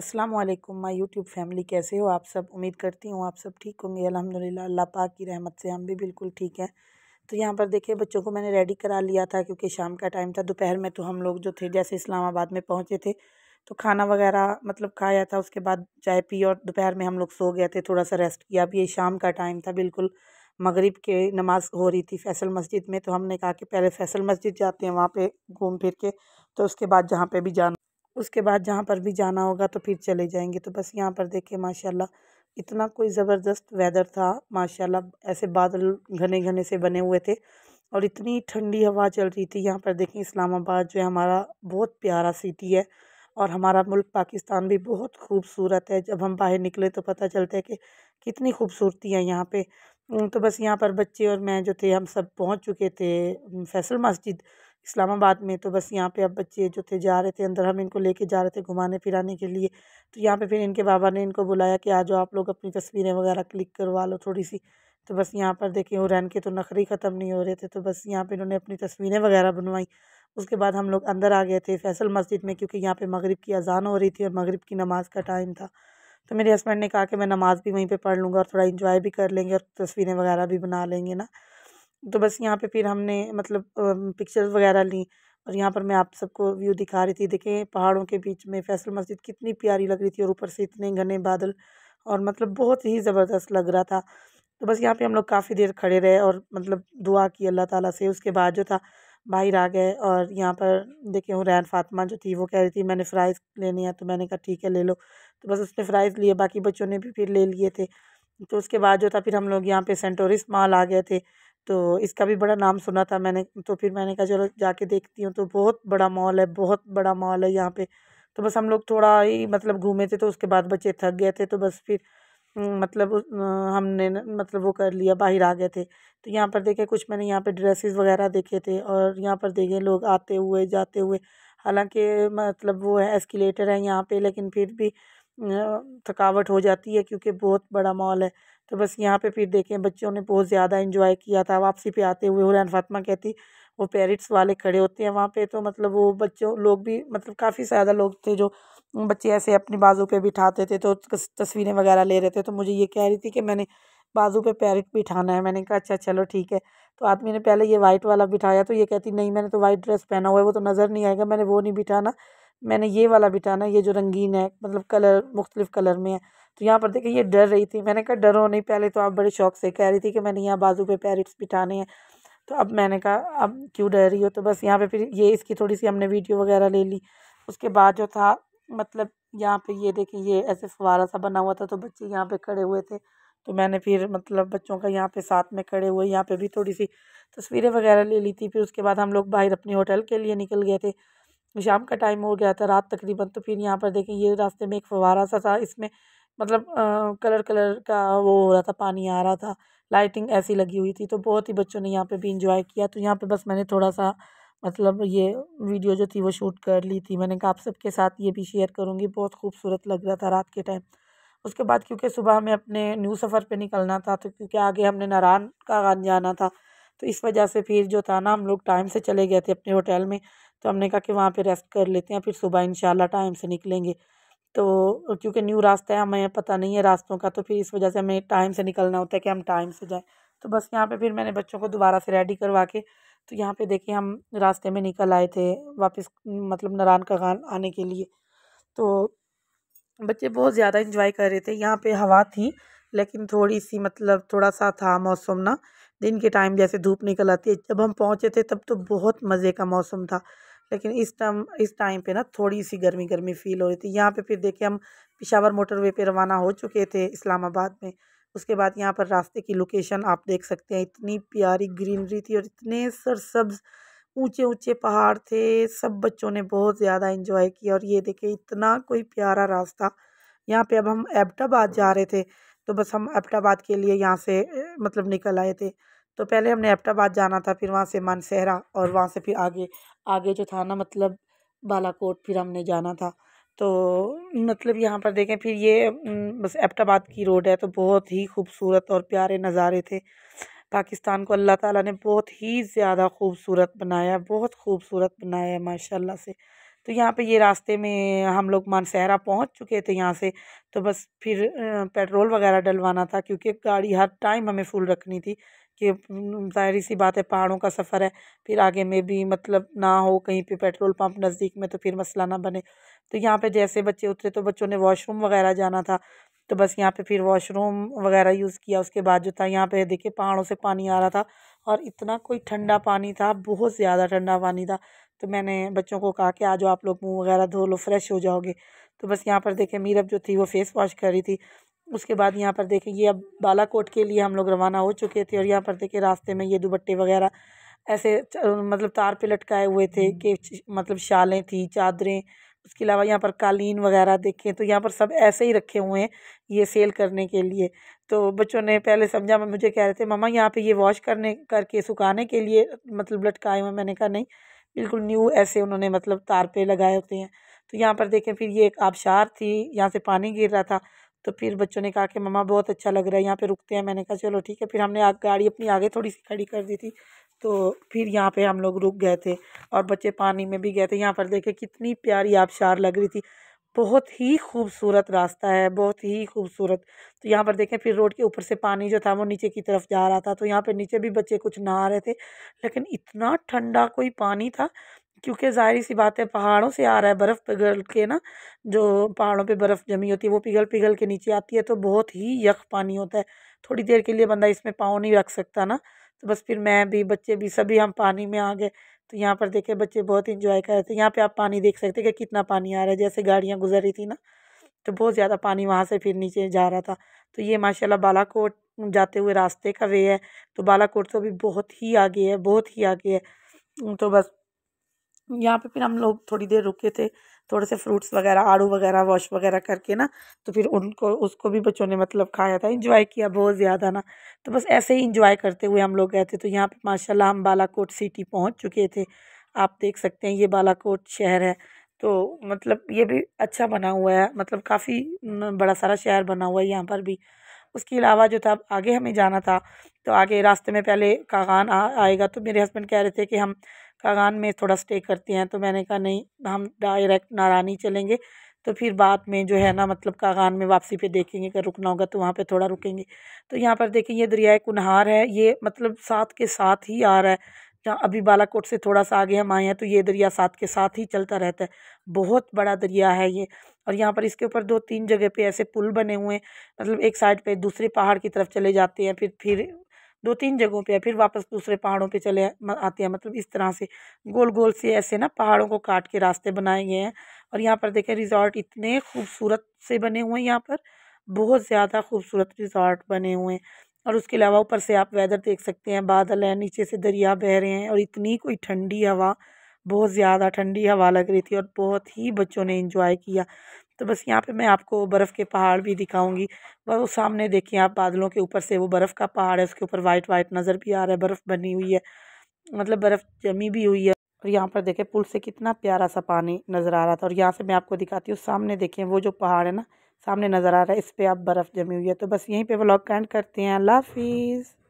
अस्सलाम वालेकुम my YouTube family कैसे हो आप सब उम्मीद करती हूँ आप सब ठीक होंगे अल्हम्दुलिल्लाह अल्लाह पाक की रहमत से हम भी बिल्कुल ठीक हैं तो यहाँ पर देखिए बच्चों को मैंने रेडी करा लिया था क्योंकि शाम का टाइम था दोपहर में तो हम लोग जो थे जैसे इस्लामाबाद में पहुँचे थे तो खाना वगैरह मतलब खाया था उसके बाद चाय पी और दोपहर में हम लोग सो गए थे थोड़ा सा रेस्ट किया अब ये शाम का टाइम था बिल्कुल मगरिब के नमाज हो रही थी फैसल मस्जिद में तो हमने कहा कि पहले फैसल मस्जिद जाते हैं वहाँ पर घूम फिर के तो उसके बाद जहाँ पर भी जाना उसके बाद जहाँ पर भी जाना होगा तो फिर चले जाएंगे तो बस यहाँ पर देखिए माशाल्लाह इतना कोई ज़बरदस्त वेदर था माशाल्लाह ऐसे बादल घने घने से बने हुए थे और इतनी ठंडी हवा चल रही थी यहाँ पर देखें इस्लामाबाद जो है हमारा बहुत प्यारा सिटी है और हमारा मुल्क पाकिस्तान भी बहुत खूबसूरत है जब हम बाहर निकले तो पता चलता है कि कितनी खूबसूरती है यहाँ पे तो बस यहाँ पर बच्चे और मैं जो थे हम सब पहुँच चुके थे फैसल मस्जिद इस्लामाबाद में तो बस यहाँ पे अब बच्चे जो थे जा रहे थे अंदर हम इनको लेके जा रहे थे घुमाने फिराने के लिए तो यहाँ पे फिर इनके बाबा ने इनको बुलाया कि आ जाओ आप लोग अपनी तस्वीरें वगैरह क्लिक करवा लो थोड़ी सी तो बस यहाँ पर देखिए हुरैन के तो नखरे ख़त्म नहीं हो रहे थे तो बस यहाँ पर इन्होंने अपनी तस्वीरें वगैरह बनवाई उसके बाद हम लोग अंदर आ गए थे फैसल मस्जिद में क्योंकि यहाँ पर मग़रब की अजान हो रही थी और मगरब की नमाज़ का टाइम था तो मेरे हस्बैंड ने कहा कि मैं नमाज़ भी वहीं पर पढ़ लूँगा और थोड़ा इन्जॉय भी कर लेंगे और तस्वीरें वगैरह भी बना लेंगे ना तो बस यहाँ पे फिर हमने मतलब पिक्चर्स वगैरह ली और यहाँ पर मैं आप सबको व्यू दिखा रही थी देखें पहाड़ों के बीच में फैसल मस्जिद कितनी प्यारी लग रही थी और ऊपर से इतने घने बादल और मतलब बहुत ही ज़बरदस्त लग रहा था तो बस यहाँ पे हम लोग काफ़ी देर खड़े रहे और मतलब दुआ की अल्लाह ताला से उसके बाद जो था बाहर आ गए और यहाँ पर देखिए हुरैन फ़ातमा जो थी वो कह रही थी मैंने फ़्राइज़ लेने हैं तो मैंने कहा ठीक है ले लो तो बस उसने फ़्राइज़ लिए बाकी बच्चों ने भी फिर ले लिए थे तो उसके बाद जो था फिर हम लोग यहाँ पे सेंटोरिस मॉल आ गए थे तो इसका भी बड़ा नाम सुना था मैंने तो फिर मैंने कहा चलो जाके देखती हूँ तो बहुत बड़ा मॉल है बहुत बड़ा मॉल है यहाँ पे तो बस हम लोग थोड़ा ही मतलब घूमे थे तो उसके बाद बच्चे थक गए थे तो बस फिर मतलब हमने मतलब वो कर लिया बाहर आ गए थे तो यहाँ पर देखे कुछ मैंने यहाँ पे ड्रेसेस वगैरह देखे थे और यहाँ पर देखे लोग आते हुए जाते हुए हालांकि मतलब वो है एस्किलेटर है यहाँ पे लेकिन फिर भी थकावट हो जाती है क्योंकि बहुत बड़ा मॉल है तो बस यहाँ पे फिर देखें बच्चों ने बहुत ज़्यादा इन्जॉय किया था वापसी पे आते हुए हुरैन फातमा कहती वो पेरेंट्स वाले खड़े होते हैं वहाँ पे तो मतलब वो बच्चों लोग भी मतलब काफ़ी ज़्यादा लोग थे जो बच्चे ऐसे अपने बाजू पे बिठाते थे तो तस्वीरें वगैरह ले रहे थे तो मुझे ये कह रही थी कि मैंने बाजू पे पैरट बिठाना है मैंने कहा अच्छा चलो ठीक है तो आदमी ने पहले ये वाइट वाला बिठाया तो ये कहती नहीं मैंने तो वाइट ड्रेस पहना हुआ है वो तो नज़र नहीं आएगा मैंने वो नहीं बिठाना मैंने ये वाला बिठाना ये जो रंगीन है मतलब कलर मुख्तलिफ कलर में है तो यहाँ पर देखें ये डर रही थी मैंने कहा डरो नहीं पहले तो आप बड़े शौक से कह रही थी कि मैंने यहाँ बाजू पे पैरट्स बिठाने हैं तो अब मैंने कहा अब क्यों डर रही हो तो बस यहाँ पे फिर ये इसकी थोड़ी सी हमने वीडियो वगैरह ले ली उसके बाद जो था मतलब यहाँ पर ये देखें ये ऐसे फवारा सा बना हुआ था तो बच्चे यहाँ पर खड़े हुए थे तो मैंने फिर मतलब बच्चों का यहाँ पे साथ में खड़े हुए यहाँ पर भी थोड़ी सी तस्वीरें वगैरह ले ली थी फिर उसके बाद हम लोग बाहर अपने होटल के लिए निकल गए थे शाम का टाइम हो गया था रात तकरीबन तो फिर यहाँ पर देखें ये रास्ते में एक फवारा सा था इसमें मतलब आ, कलर कलर का वो हो रहा था पानी आ रहा था लाइटिंग ऐसी लगी हुई थी तो बहुत ही बच्चों ने यहाँ पे भी इंजॉय किया तो यहाँ पे बस मैंने थोड़ा सा मतलब ये वीडियो जो थी वो शूट कर ली थी मैंने कहा आप सबके साथ ये भी शेयर करूँगी बहुत खूबसूरत लग रहा था रात के टाइम उसके बाद क्योंकि सुबह हमें अपने न्यू सफ़र पर निकलना था तो क्योंकि आगे हमने नारायण का गान जाना था तो इस वजह से फिर जो था ना हम लोग टाइम से चले गए थे अपने होटल में तो हमने कहा कि वहाँ पे रेस्ट कर लेते हैं फिर सुबह इंशाल्लाह टाइम से निकलेंगे तो क्योंकि न्यू रास्ता है हमें पता नहीं है रास्तों का तो फिर इस वजह से हमें टाइम से निकलना होता है कि हम टाइम से जाएँ तो बस यहाँ पर फिर मैंने बच्चों को दोबारा से रेडी करवा के तो यहाँ पर देखिए हम रास्ते में निकल आए थे वापस मतलब नारायण का खान आने के लिए तो बच्चे बहुत ज़्यादा इंजॉय कर रहे थे यहाँ पे हवा थी लेकिन थोड़ी सी मतलब थोड़ा सा था मौसम ना दिन के टाइम जैसे धूप निकल आती है जब हम पहुँचे थे तब तो बहुत मज़े का मौसम था लेकिन इस टाइम इस टाइम पे ना थोड़ी सी गर्मी गर्मी फील हो रही थी यहाँ पे फिर देखिए हम पिशावर मोटरवे पे रवाना हो चुके थे इस्लामाबाद में उसके बाद यहाँ पर रास्ते की लोकेशन आप देख सकते हैं इतनी प्यारी ग्रीनरी थी और इतने सरसब्ज ऊंचे ऊंचे पहाड़ थे सब बच्चों ने बहुत ज़्यादा इंजॉय किया और ये देखे इतना कोई प्यारा रास्ता यहाँ पर अब हम एबटाबाद जा रहे थे तो बस हम एबटाबाद के लिए यहाँ से मतलब निकल आए थे तो पहले हमने एपटाबाद जाना था फिर वहाँ से मानसहरा और वहाँ से फिर आगे आगे जो था ना मतलब बालाकोट फिर हमने जाना था तो मतलब यहाँ पर देखें फिर ये बस एपटाबाद की रोड है तो बहुत ही खूबसूरत और प्यारे नज़ारे थे पाकिस्तान को अल्लाह ताला ने बहुत ही ज़्यादा खूबसूरत बनाया बहुत खूबसूरत बनाया है माशाल्लाह से तो यहाँ पे ये रास्ते में हम लोग मानसहरा पहुँच चुके थे यहाँ से तो बस फिर पेट्रोल वगैरह डलवाना था क्योंकि गाड़ी हर टाइम हमें फुल रखनी थी कि जाहिर सी बात है पहाड़ों का सफ़र है फिर आगे में भी मतलब ना हो कहीं पे पेट्रोल पंप नज़दीक में तो फिर मसला ना बने तो यहाँ पे जैसे बच्चे उतरे तो बच्चों ने वॉशरूम वगैरह जाना था तो बस यहाँ पे फिर वॉशरूम वगैरह यूज़ किया उसके बाद जो था यहाँ पे देखिए पहाड़ों से पानी आ रहा था और इतना कोई ठंडा पानी था बहुत ज़्यादा ठंडा पानी था तो मैंने बच्चों को कहा कि आ जाओ आप लोग मुँह वगैरह धो लो फ्रेश हो जाओगे तो बस यहाँ पर देखे मीरब जो थी वो फेस वॉश कर रही थी उसके बाद यहाँ पर देखें ये अब बालाकोट के लिए हम लोग रवाना हो चुके थे और यहाँ पर देखें रास्ते में ये दुपट्टे वगैरह ऐसे मतलब तार पे लटकाए हुए थे हम्म। कि मतलब शालें थी चादरें उसके अलावा यहाँ पर कालीन वगैरह देखें तो यहाँ पर सब ऐसे ही रखे हुए हैं ये सेल करने के लिए तो बच्चों ने पहले समझा मुझे कह रहे थे ममा यहाँ पर ये वॉश करने करके सुखाने के लिए मतलब लटकाए हुए मैंने कहा नहीं बिल्कुल न्यू ऐसे उन्होंने मतलब तार पे लगाए होते हैं तो यहाँ पर देखें फिर ये एक आबशार थी यहाँ से पानी गिर रहा था तो फिर बच्चों ने कहा कि मम्मा बहुत अच्छा लग रहा है यहाँ पे रुकते हैं मैंने कहा चलो ठीक है फिर हमने गाड़ी अपनी आगे थोड़ी सी खड़ी कर दी थी तो फिर यहाँ पे हम लोग रुक गए थे और बच्चे पानी में भी गए थे यहाँ पर देखे कितनी प्यारी आबशार लग रही थी बहुत ही खूबसूरत रास्ता है बहुत ही खूबसूरत तो यहाँ पर देखें फिर रोड के ऊपर से पानी जो था वो नीचे की तरफ जा रहा था तो यहाँ पर नीचे भी बच्चे कुछ नहा रहे थे लेकिन इतना ठंडा कोई पानी था क्योंकि ज़ाहिर सी बात है पहाड़ों से आ रहा है बर्फ़ पिघल के ना जो पहाड़ों पे बर्फ़ जमी होती है वो पिघल पिघल के नीचे आती है तो बहुत ही यख पानी होता है थोड़ी देर के लिए बंदा इसमें पाँव नहीं रख सकता ना तो बस फिर मैं भी बच्चे भी सभी हम पानी में आ गए तो यहाँ पर देखे बच्चे बहुत इंजॉय कर रहे थे यहाँ पर आप पानी देख सकते कि कितना पानी आ रहा है जैसे गाड़ियाँ गुजर रही थी ना तो बहुत ज़्यादा पानी वहाँ से फिर नीचे जा रहा था तो ये माशा बालाकोट जाते हुए रास्ते का वे है तो बालाकोट तो भी बहुत ही आगे है बहुत ही आगे है तो बस यहाँ पे फिर हम लोग थोड़ी देर रुके थे थोड़े से फ्रूट्स वगैरह आड़ू वगैरह वॉश वगैरह करके ना तो फिर उनको उसको भी बच्चों ने मतलब खाया था इंजॉय किया बहुत ज़्यादा ना तो बस ऐसे ही इंजॉय करते हुए हम लोग गए थे तो यहाँ पे माशाल्लाह हम बालाकोट सिटी पहुँच चुके थे आप देख सकते हैं ये बालाकोट शहर है तो मतलब ये भी अच्छा बना हुआ है मतलब काफ़ी बड़ा सारा शहर बना हुआ है यहाँ पर भी उसके अलावा जो था आगे हमें जाना था तो आगे रास्ते में पहले कागान आ, आएगा तो मेरे हस्बैंड कह रहे थे कि हम कागान में थोड़ा स्टे करते हैं तो मैंने कहा नहीं हम डायरेक्ट नारानी चलेंगे तो फिर बाद में जो है ना मतलब कागान में वापसी पे देखेंगे अगर रुकना होगा तो वहाँ पे थोड़ा रुकेंगे तो यहाँ पर देखें ये दरियाए कुनहार है ये मतलब साथ के साथ ही आ रहा है जहाँ अभी बालाकोट से थोड़ा सा आगे हम आए हैं तो ये दरिया साथ के साथ ही चलता रहता है बहुत बड़ा दरिया है ये और यहाँ पर इसके ऊपर दो तीन जगह पे ऐसे पुल बने हुए हैं मतलब एक साइड पे दूसरे पहाड़ की तरफ चले जाते हैं फिर फिर दो तीन जगहों पे है फिर वापस दूसरे पहाड़ों पे चले आते हैं मतलब इस तरह से गोल गोल से ऐसे ना पहाड़ों को काट के रास्ते बनाए गए हैं और यहाँ पर देखें रिज़ॉर्ट इतने खूबसूरत से बने हुए हैं यहाँ पर बहुत ज़्यादा खूबसूरत रिज़ॉर्ट बने हुए हैं और उसके अलावा ऊपर से आप वेदर देख सकते हैं बादल हैं नीचे से दरिया बह रहे हैं और इतनी कोई ठंडी हवा बहुत ज़्यादा ठंडी हवा लग रही थी और बहुत ही बच्चों ने इंजॉय किया तो बस यहाँ पे मैं आपको बर्फ़ के पहाड़ भी दिखाऊंगी वो सामने देखिए आप बादलों के ऊपर से वो बर्फ़ का पहाड़ है उसके ऊपर वाइट वाइट नज़र भी आ रहा है बर्फ़ बनी हुई है मतलब बर्फ़ जमी भी हुई है और यहाँ पर देखें पुल से कितना प्यारा सा पानी नज़र आ रहा था और यहाँ से मैं आपको दिखाती हूँ सामने देखें वो जो पहाड़ है ना सामने नज़र आ रहा है इस पर आप बर्फ़ जमी हुई है तो बस यहीं पर व्लॉग कैंड करते हैं अल्लाह हाफिज़